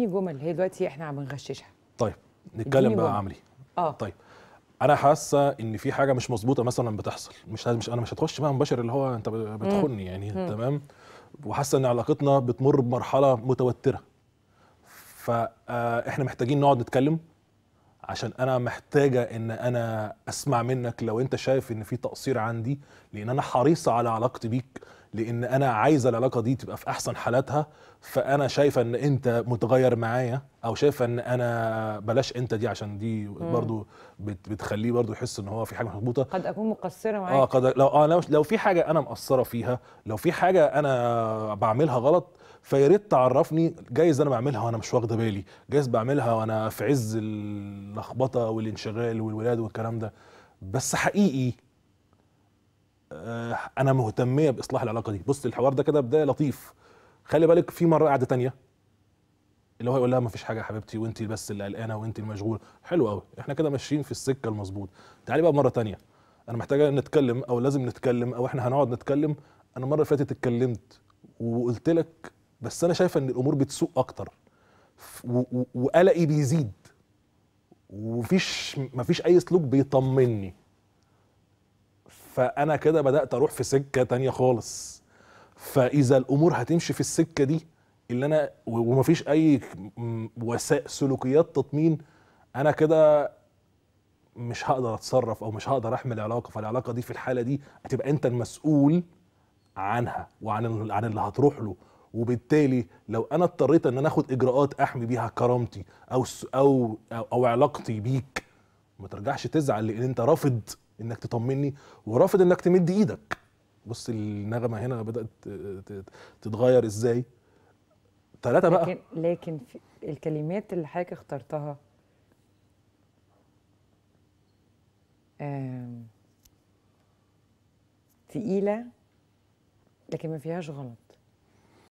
جمل هي دلوقتي احنا عم نغششها طيب نتكلم بقى عملي اه طيب انا حاسه ان في حاجه مش مظبوطه مثلا بتحصل مش مش انا مش هتخش بقى مباشر اللي هو انت بتخني يعني مم. تمام وحاسه ان علاقتنا بتمر بمرحله متوتره فاحنا آه، محتاجين نقعد نتكلم عشان انا محتاجه ان انا اسمع منك لو انت شايف ان في تقصير عندي لان انا حريصه على علاقتي بيك لان انا عايزه العلاقه دي تبقى في احسن حالاتها فانا شايفه ان انت متغير معايا او شايفه ان انا بلاش انت دي عشان دي برضو بتخليه برضو يحس ان هو في حاجه مظبوطه قد اكون مقصره معاك اه قد لو اه لو, لو في حاجه انا مقصره فيها لو في حاجه انا بعملها غلط فيا ريت تعرفني جايز انا بعملها وانا مش واخده بالي جايز بعملها وانا في عز اللخبطه والانشغال والولاد والكلام ده بس حقيقي آه، انا مهتميه باصلاح العلاقه دي بص الحوار ده كده بدايه لطيف خلي بالك في مره قاعده تانية اللي هو يقول لها ما فيش حاجه يا حبيبتي وانت بس اللي قلقانه وانت المشغول حلو قوي احنا كده ماشيين في السكه المظبوط تعالي بقى مره تانية انا محتاجه نتكلم او لازم نتكلم او احنا هنقعد نتكلم انا المره اللي فاتت اتكلمت وقلت لك بس انا شايفه ان الامور بتسوء اكتر وقلقي بيزيد ومفيش مفيش اي سلوك بيطمني فانا كده بدات اروح في سكه تانية خالص فاذا الامور هتمشي في السكه دي اللي انا ومفيش اي وسائل سلوكيات تطمين انا كده مش هقدر اتصرف او مش هقدر احمل علاقه فالعلاقه دي في الحاله دي هتبقى انت المسؤول عنها وعن عن اللي هتروح له وبالتالي لو انا اضطريت ان انا اخد اجراءات احمي بيها كرامتي او او او, أو علاقتي بيك ما ترجعش تزعل لان انت رافض انك تطمني ورافض انك تمد ايدك بص النغمه هنا بدات تتغير ازاي ثلاثه بقى لكن لكن في الكلمات اللي حضرتك اخترتها تقيله لكن ما فيهاش غلط